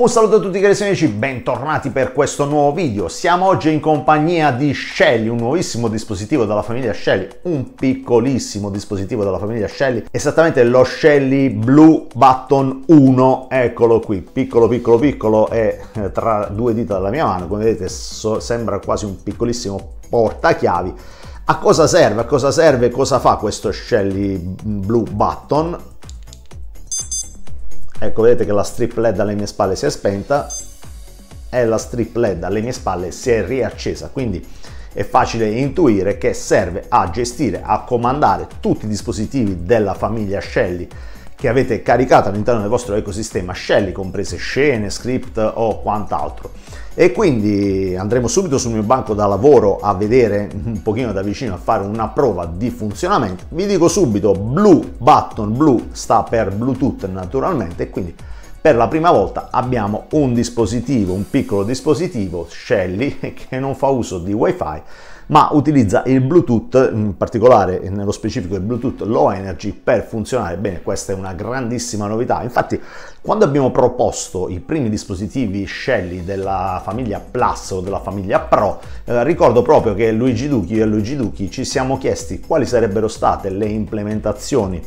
Un saluto a tutti carissimi amici, bentornati per questo nuovo video. Siamo oggi in compagnia di Shelly, un nuovissimo dispositivo dalla famiglia Shelly, un piccolissimo dispositivo della famiglia Shelly, esattamente lo Shelly Blue Button 1, eccolo qui, piccolo piccolo piccolo è eh, tra due dita della mia mano, come vedete so, sembra quasi un piccolissimo portachiavi. A cosa serve? A cosa serve? Cosa fa questo Shelly Blue Button? ecco vedete che la strip led alle mie spalle si è spenta e la strip led alle mie spalle si è riaccesa quindi è facile intuire che serve a gestire a comandare tutti i dispositivi della famiglia Shelly che avete caricato all'interno del vostro ecosistema Shelly, comprese scene, script o quant'altro. E quindi andremo subito sul mio banco da lavoro a vedere un pochino da vicino, a fare una prova di funzionamento. Vi dico subito, blu Button, blu sta per Bluetooth naturalmente, quindi per la prima volta abbiamo un dispositivo, un piccolo dispositivo Shelly che non fa uso di WiFi, ma utilizza il Bluetooth, in particolare nello specifico il Bluetooth Low Energy per funzionare bene. Questa è una grandissima novità. Infatti, quando abbiamo proposto i primi dispositivi Shelly della famiglia Plus o della famiglia Pro, eh, ricordo proprio che Luigi Ducchi e Luigi Ducchi ci siamo chiesti quali sarebbero state le implementazioni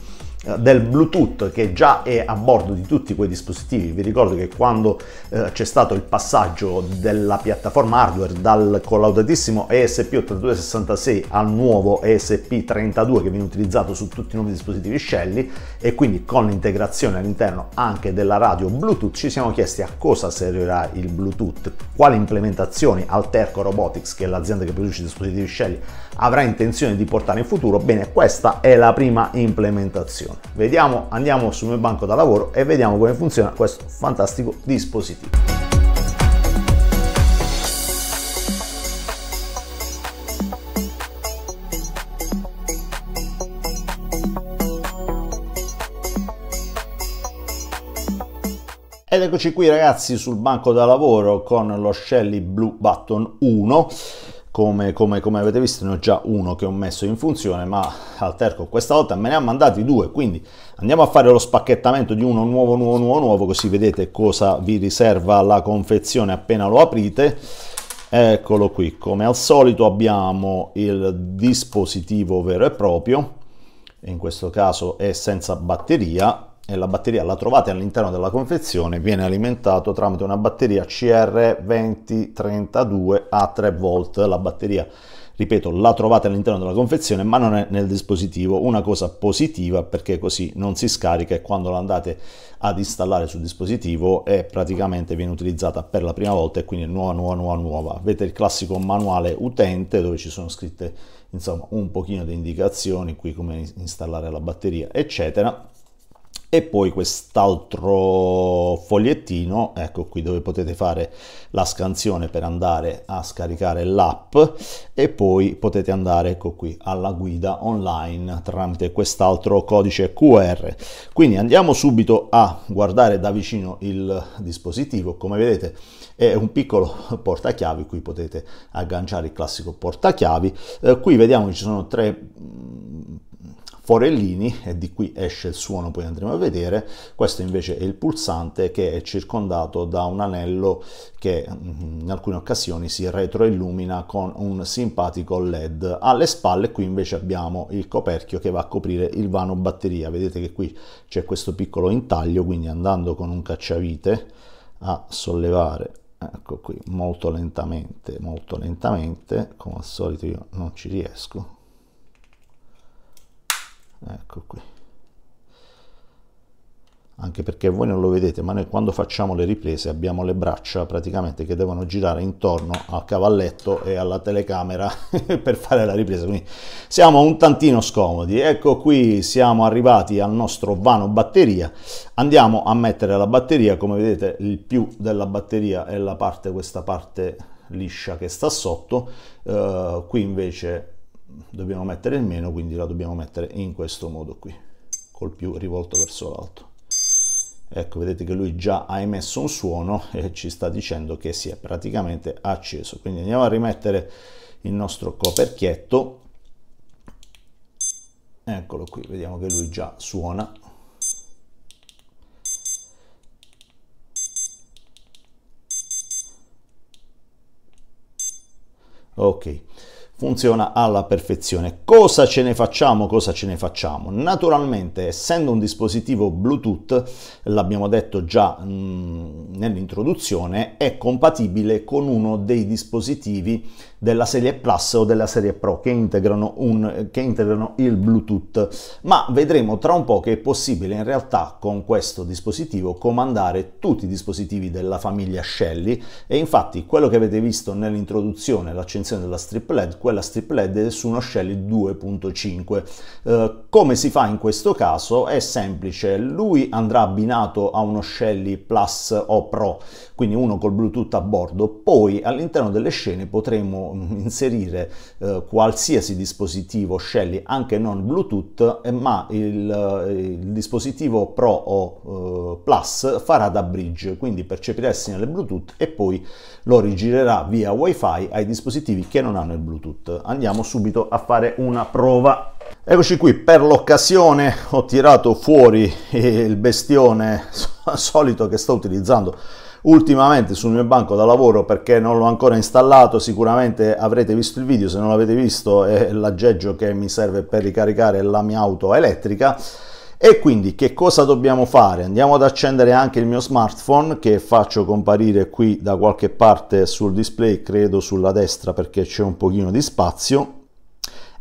del Bluetooth che già è a bordo di tutti quei dispositivi. Vi ricordo che quando eh, c'è stato il passaggio della piattaforma hardware dal collaudatissimo ESP8266 al nuovo ESP32 che viene utilizzato su tutti i nuovi dispositivi Shelly e quindi con l'integrazione all'interno anche della radio Bluetooth ci siamo chiesti a cosa servirà il Bluetooth, quali implementazioni Alterco Robotics, che è l'azienda che produce i dispositivi Shelly, avrà intenzione di portare in futuro. Bene, questa è la prima implementazione funziona. Vediamo, andiamo sul mio banco da lavoro e vediamo come funziona questo fantastico dispositivo. Ed eccoci qui ragazzi sul banco da lavoro con lo Shelly Blue Button 1 come, come, come, avete visto ne ho già uno che ho messo in funzione ma Alterco questa volta me ne ha mandati due quindi andiamo a fare lo spacchettamento di uno nuovo nuovo nuovo nuovo così vedete cosa vi riserva la confezione appena lo aprite eccolo qui come al solito abbiamo il dispositivo vero e proprio in questo caso è senza batteria e la batteria la trovate all'interno della confezione, viene alimentato tramite una batteria CR2032 a 3V, la batteria ripeto, la trovate all'interno della confezione, ma non è nel dispositivo. Una cosa positiva perché così non si scarica e quando la andate ad installare sul dispositivo è praticamente viene utilizzata per la prima volta e quindi è nuova, nuova, nuova, nuova. Avete il classico manuale utente dove ci sono scritte insomma un pochino di indicazioni qui come installare la batteria, eccetera e poi quest'altro fogliettino, ecco qui dove potete fare la scansione per andare a scaricare l'app e poi potete andare, ecco qui, alla guida online tramite quest'altro codice QR. Quindi andiamo subito a guardare da vicino il dispositivo, come vedete è un piccolo portachiavi, qui potete agganciare il classico portachiavi, eh, qui vediamo che ci sono tre mm, forellini e di qui esce il suono, poi andremo a vedere. Questo invece è il pulsante che è circondato da un anello che mm, in alcune occasioni si retroillumina con un simpatico LED. Alle spalle qui invece abbiamo il coperchio che va a coprire il vano batteria. Vedete che qui c'è questo piccolo intaglio, quindi andando con un cacciavite a sollevare ecco qui molto lentamente molto lentamente come al solito io non ci riesco ecco qui anche perché voi non lo vedete ma noi quando facciamo le riprese abbiamo le braccia praticamente che devono girare intorno al cavalletto e alla telecamera per fare la ripresa quindi siamo un tantino scomodi ecco qui siamo arrivati al nostro vano batteria andiamo a mettere la batteria come vedete il più della batteria è la parte questa parte liscia che sta sotto uh, qui invece dobbiamo mettere il meno, quindi la dobbiamo mettere in questo modo qui, col più rivolto verso l'alto. Ecco, vedete che lui già ha emesso un suono e ci sta dicendo che si è praticamente acceso. Quindi andiamo a rimettere il nostro coperchietto. Eccolo qui, vediamo che lui già suona. Ok funziona alla perfezione. Cosa ce ne facciamo? Cosa ce ne facciamo? Naturalmente, essendo un dispositivo Bluetooth, l'abbiamo detto già mh, mm, nell'introduzione, è compatibile con uno dei dispositivi della serie Plus o della serie Pro che integrano, un, che integrano il Bluetooth, ma vedremo tra un po' che è possibile in realtà con questo dispositivo comandare tutti i dispositivi della famiglia Shelly e infatti quello che avete visto nell'introduzione, l'accensione della strip LED, quella strip LED è su uno Shelly 2.5. Eh, come si fa in questo caso? È semplice, lui andrà abbinato a uno Shelly Plus o Pro quindi uno col Bluetooth a bordo. Poi all'interno delle scene potremo mm, inserire eh, qualsiasi dispositivo Shelly, anche non Bluetooth, eh, ma il, eh, il, dispositivo Pro o eh, Plus farà da bridge, quindi percepirà il segnale Bluetooth e poi lo rigirerà via WiFi ai dispositivi che non hanno il Bluetooth. Andiamo subito a fare una prova. Eccoci qui, per l'occasione ho tirato fuori il bestione solito che sto utilizzando ultimamente sul mio banco da lavoro perché non l'ho ancora installato sicuramente avrete visto il video se non l'avete visto è l'aggeggio che mi serve per ricaricare la mia auto elettrica e quindi che cosa dobbiamo fare? Andiamo ad accendere anche il mio smartphone che faccio comparire qui da qualche parte sul display, credo sulla destra perché c'è un pochino di spazio.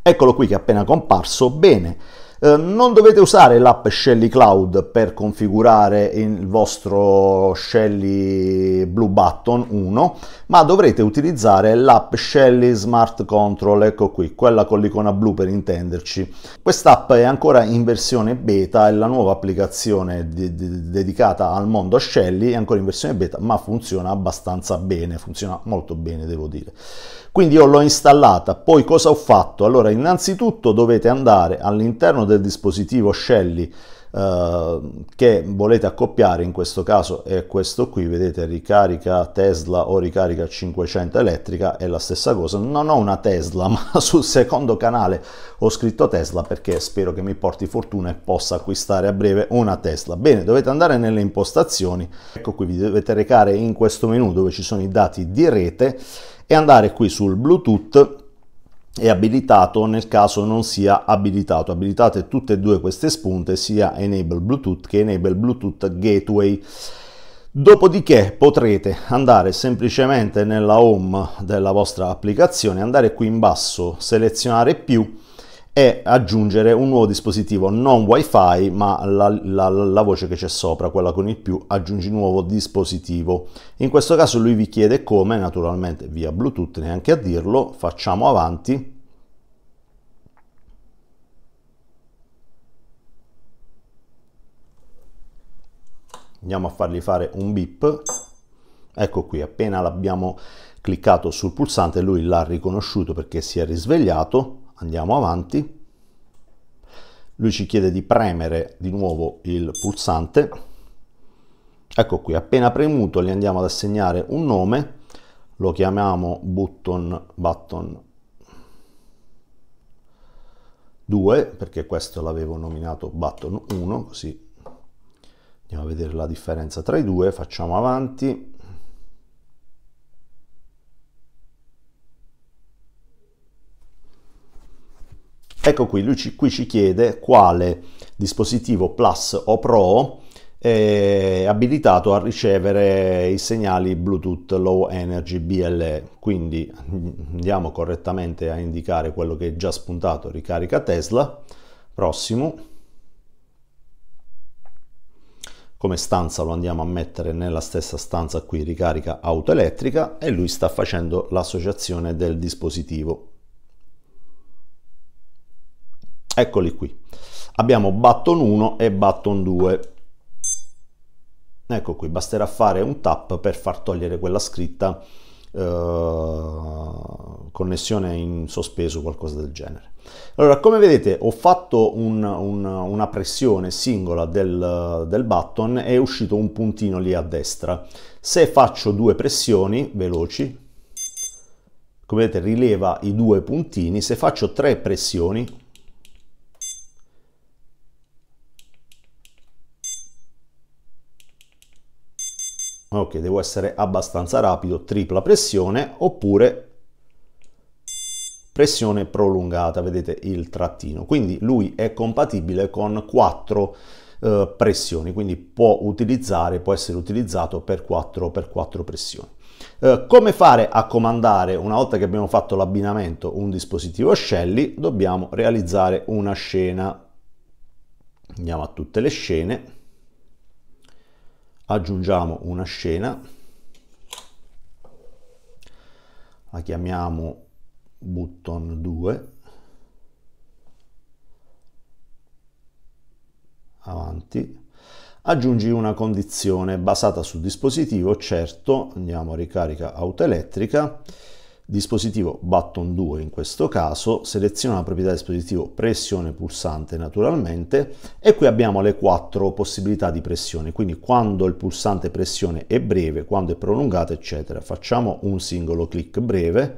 Eccolo qui che è appena comparso. Bene, eh, non dovete usare l'app Shelly Cloud per configurare il vostro Shelly Blue Button 1, ma dovrete utilizzare l'app Shelly Smart Control, ecco qui, quella con l'icona blu per intenderci. Quest'app è ancora in versione beta, è la nuova applicazione di, di, dedicata al mondo Shelly, è ancora in versione beta, ma funziona abbastanza bene, funziona molto bene devo dire. Quindi io l'ho installata, poi cosa ho fatto? Allora innanzitutto dovete andare all'interno del dispositivo Shelly eh, che volete accoppiare, in questo caso è questo qui, vedete ricarica Tesla o ricarica 500 elettrica, è la stessa cosa. Non ho una Tesla, ma sul secondo canale ho scritto Tesla perché spero che mi porti fortuna e possa acquistare a breve una Tesla. Bene, dovete andare nelle impostazioni, ecco qui vi dovete recare in questo menu dove ci sono i dati di rete e andare qui sul Bluetooth e abilitato nel caso non sia abilitato. Abilitate tutte e due queste spunte, sia Enable Bluetooth che Enable Bluetooth Gateway. Dopodiché potrete andare semplicemente nella home della vostra applicazione, andare qui in basso, selezionare più e aggiungere un nuovo dispositivo non wifi ma la, la, la voce che c'è sopra, quella con il più, aggiungi nuovo dispositivo. In questo caso lui vi chiede come, naturalmente via Bluetooth neanche a dirlo, facciamo avanti. Andiamo a fargli fare un beep. Ecco qui, appena l'abbiamo cliccato sul pulsante lui l'ha riconosciuto perché si è risvegliato andiamo avanti, lui ci chiede di premere di nuovo il pulsante, ecco qui, appena premuto gli andiamo ad assegnare un nome, lo chiamiamo button button 2, perché questo l'avevo nominato button 1, così andiamo a vedere la differenza tra i due, facciamo avanti, Ecco qui, lui ci, qui ci chiede quale dispositivo Plus o Pro è abilitato a ricevere i segnali Bluetooth Low Energy BLE. Quindi andiamo correttamente a indicare quello che è già spuntato, ricarica Tesla, prossimo. Come stanza lo andiamo a mettere nella stessa stanza qui, ricarica auto elettrica e lui sta facendo l'associazione del dispositivo. Eccoli qui. Abbiamo button 1 e button 2. Ecco qui, basterà fare un tap per far togliere quella scritta Uh, connessione in sospeso, qualcosa del genere. Allora, come vedete, ho fatto un, un, una pressione singola del, del button e è uscito un puntino lì a destra. Se faccio due pressioni veloci, come vedete, rileva i due puntini. Se faccio tre pressioni, ok devo essere abbastanza rapido tripla pressione oppure pressione prolungata vedete il trattino quindi lui è compatibile con quattro eh, pressioni quindi può utilizzare può essere utilizzato per quattro per 4 pressioni eh, come fare a comandare una volta che abbiamo fatto l'abbinamento un dispositivo a dobbiamo realizzare una scena andiamo a tutte le scene aggiungiamo una scena, la chiamiamo button 2, avanti, aggiungi una condizione basata sul dispositivo, certo, andiamo a ricarica autoelettrica, dispositivo button 2 in questo caso, seleziona la proprietà dispositivo pressione pulsante naturalmente e qui abbiamo le quattro possibilità di pressione, quindi quando il pulsante pressione è breve, quando è prolungato eccetera. Facciamo un singolo clic breve,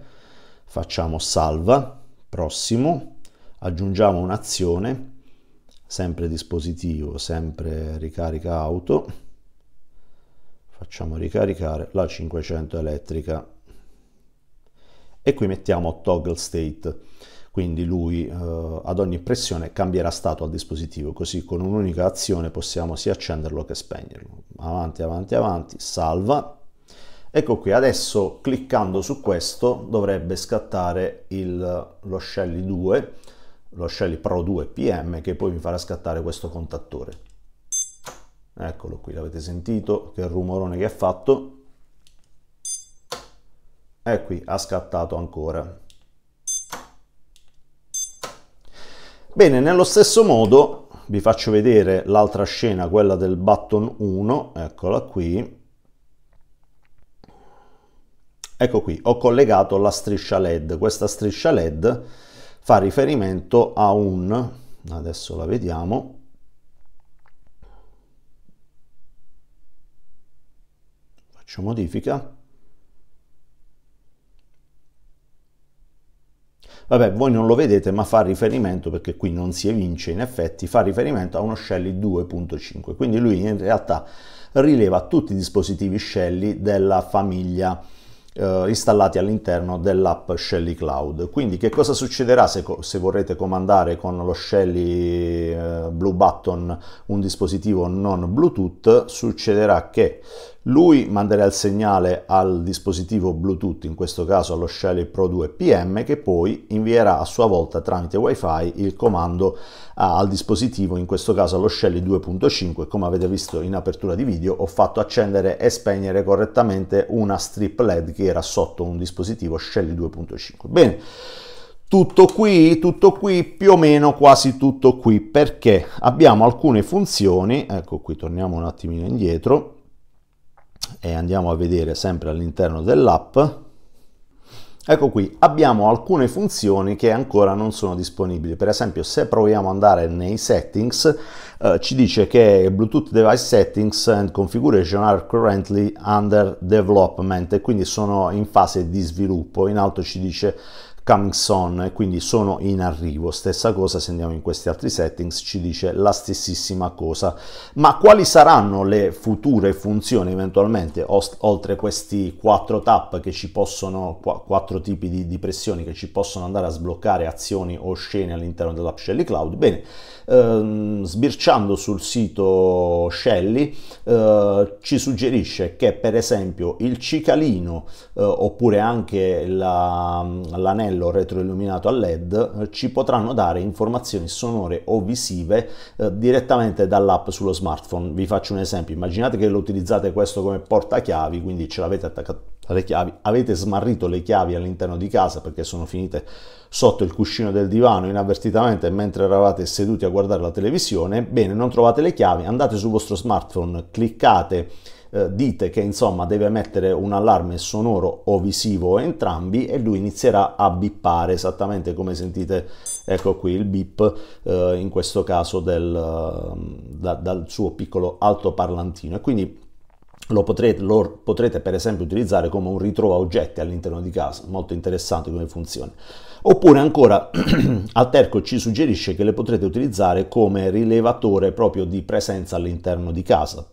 facciamo salva, prossimo, aggiungiamo un'azione, sempre dispositivo, sempre ricarica auto, facciamo ricaricare la 500 elettrica e qui mettiamo toggle state quindi lui eh, ad ogni pressione cambierà stato al dispositivo così con un'unica azione possiamo sia accenderlo che spegnerlo avanti avanti avanti salva ecco qui adesso cliccando su questo dovrebbe scattare il, lo shelly 2 lo shelly pro 2 pm che poi mi farà scattare questo contattore eccolo qui l'avete sentito che rumorone che ha fatto e qui ha scattato ancora. Bene, nello stesso modo vi faccio vedere l'altra scena, quella del button 1, eccola qui. Ecco qui, ho collegato la striscia LED. Questa striscia LED fa riferimento a un, adesso la vediamo, faccio modifica, Vabbè, voi non lo vedete, ma fa riferimento, perché qui non si evince in effetti, fa riferimento a uno Shelly 2.5. Quindi lui in realtà rileva tutti i dispositivi Shelly della famiglia eh, installati all'interno dell'app Shelly Cloud. Quindi che cosa succederà se, se vorrete comandare con lo Shelly eh, Blue Button un dispositivo non Bluetooth? Succederà che lui manderà il segnale al dispositivo Bluetooth, in questo caso allo Shelly Pro 2 PM, che poi invierà a sua volta tramite WiFi il comando al dispositivo, in questo caso allo Shelly 2.5. Come avete visto in apertura di video, ho fatto accendere e spegnere correttamente una strip LED che era sotto un dispositivo Shelly 2.5. Bene. Tutto qui, tutto qui, più o meno quasi tutto qui, perché abbiamo alcune funzioni, ecco qui torniamo un attimino indietro, e andiamo a vedere sempre all'interno dell'app, ecco qui abbiamo alcune funzioni che ancora non sono disponibili. Per esempio se proviamo ad andare nei settings eh, ci dice che Bluetooth Device Settings and Configuration are currently under development e quindi sono in fase di sviluppo. In alto ci dice coming soon quindi sono in arrivo. Stessa cosa se andiamo in questi altri settings ci dice la stessissima cosa. Ma quali saranno le future funzioni eventualmente oltre questi quattro tap che ci possono, quattro tipi di, di, pressioni che ci possono andare a sbloccare azioni o scene all'interno dell'app Shelly Cloud? Bene, ehm, sbirciando sul sito Shelly eh, ci suggerisce che per esempio il cicalino eh, oppure anche l'anello la, pannello retroilluminato a LED eh, ci potranno dare informazioni sonore o visive eh, direttamente dall'app sullo smartphone. Vi faccio un esempio, immaginate che lo utilizzate questo come portachiavi, quindi ce l'avete attaccato alle chiavi, avete smarrito le chiavi all'interno di casa perché sono finite sotto il cuscino del divano inavvertitamente mentre eravate seduti a guardare la televisione, bene, non trovate le chiavi, andate sul vostro smartphone, cliccate eh, dite che insomma deve mettere un allarme sonoro o visivo o entrambi e lui inizierà a bippare esattamente come sentite ecco qui il bip eh, in questo caso del, ehm, da, dal suo piccolo altoparlantino e quindi lo potrete, lo potrete, per esempio utilizzare come un ritrova oggetti all'interno di casa, molto interessante come funzione. Oppure ancora Alterco ci suggerisce che le potrete utilizzare come rilevatore proprio di presenza all'interno di casa,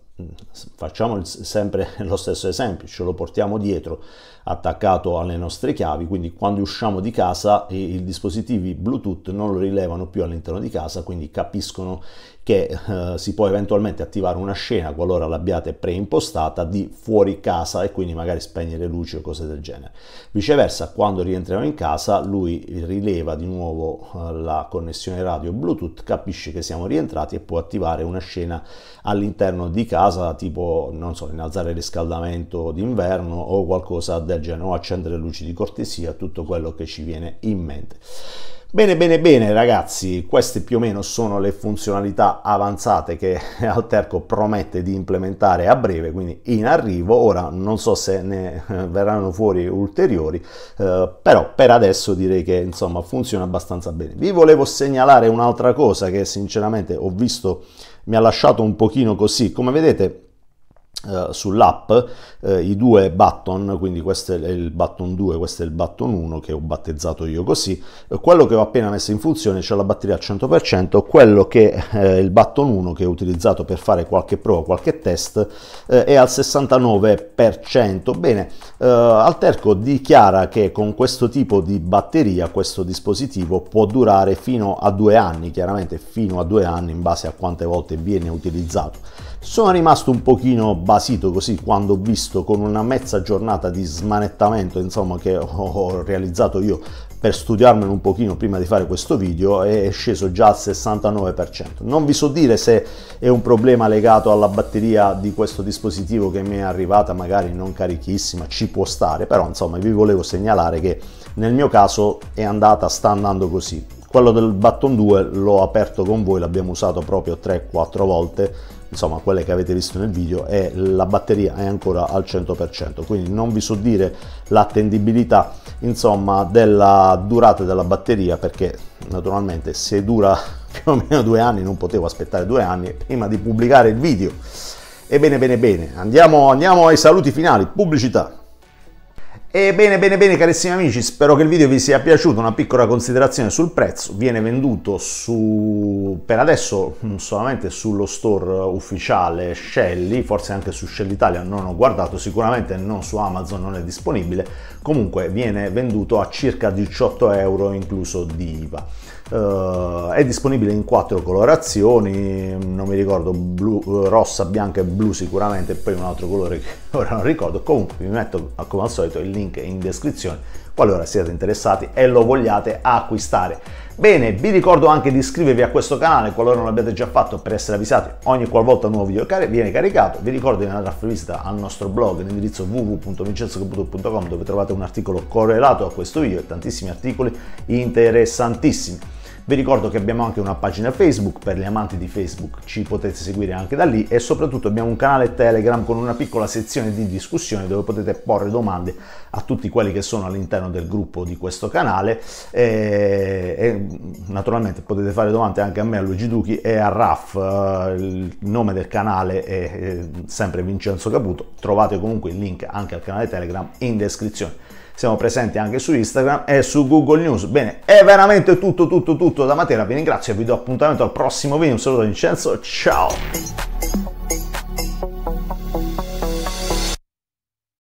facciamo sempre lo stesso esempio, ce lo portiamo dietro attaccato alle nostre chiavi, quindi quando usciamo di casa i, i dispositivi Bluetooth non lo rilevano più all'interno di casa, quindi capiscono che eh, si può eventualmente attivare una scena qualora l'abbiate preimpostata di fuori casa e quindi magari spegnere luci o cose del genere. Viceversa, quando rientriamo in casa, lui rileva di nuovo eh, la connessione radio Bluetooth, capisce che siamo rientrati e può attivare una scena all'interno di casa, tipo non so, innalzare il riscaldamento d'inverno o qualcosa del genere, o accendere luci di cortesia, tutto quello che ci viene in mente. Bene, bene, bene ragazzi, queste più o meno sono le funzionalità avanzate che Alterco promette di implementare a breve, quindi in arrivo. Ora non so se ne eh, verranno fuori ulteriori, eh, però per adesso direi che insomma funziona abbastanza bene. Vi volevo segnalare un'altra cosa che sinceramente ho visto mi ha lasciato un pochino così. Come vedete eh, sull'app uh, i due button, quindi questo è il button 2, questo è il button 1 che ho battezzato io così, eh, quello che ho appena messo in funzione c'è cioè la batteria al 100%, quello che è il button 1 che ho utilizzato per fare qualche prova, qualche test è al 69%. Bene, Alterco dichiara che con questo tipo di batteria questo dispositivo può durare fino a due anni, chiaramente fino a due anni in base a quante volte viene utilizzato sono rimasto un pochino basito così quando ho visto con una mezza giornata di smanettamento insomma che ho realizzato io per studiarmelo un pochino prima di fare questo video è sceso già al 69%. Non vi so dire se è un problema legato alla batteria di questo dispositivo che mi è arrivata magari non carichissima, ci può stare, però insomma vi volevo segnalare che nel mio caso è andata, sta andando così. Quello del Button 2 l'ho aperto con voi, l'abbiamo usato proprio 3-4 volte insomma quelle che avete visto nel video e la batteria è ancora al 100% quindi non vi so dire l'attendibilità insomma della durata della batteria perché naturalmente se dura più o meno due anni non potevo aspettare due anni prima di pubblicare il video Ebbene, bene, bene, andiamo, andiamo ai saluti finali, pubblicità. E bene, bene, bene carissimi amici, spero che il video vi sia piaciuto, una piccola considerazione sul prezzo, viene venduto su, per adesso solamente sullo store ufficiale Shelly, forse anche su Shell Italia, non ho guardato, sicuramente non su Amazon, non è disponibile, comunque viene venduto a circa 18 euro incluso di IVA. Uh, è disponibile in quattro colorazioni, non mi ricordo, blu, eh, rossa, bianca e blu sicuramente, e poi un altro colore che ora non ricordo, comunque vi metto come al solito il link in descrizione qualora siete interessati e lo vogliate acquistare. Bene, vi ricordo anche di iscrivervi a questo canale qualora non l'abbiate già fatto per essere avvisati ogni qualvolta un nuovo video viene caricato. Vi ricordo di andare a fare visita al nostro blog all'indirizzo www.vincenzocaputo.com dove trovate un articolo correlato a questo video e tantissimi articoli interessantissimi. Vi ricordo che abbiamo anche una pagina Facebook per gli amanti di Facebook, ci potete seguire anche da lì e soprattutto abbiamo un canale Telegram con una piccola sezione di discussione dove potete porre domande a tutti quelli che sono all'interno del gruppo di questo canale e, e naturalmente potete fare domande anche a me, a Luigi Duchi e a Raff, eh, il nome del canale è eh, sempre Vincenzo Caputo, trovate comunque il link anche al canale Telegram in descrizione siamo presenti anche su Instagram e su Google News. Bene, è veramente tutto, tutto, tutto da Matera. Vi ringrazio e vi do appuntamento al prossimo video. Un saluto da Vincenzo, ciao!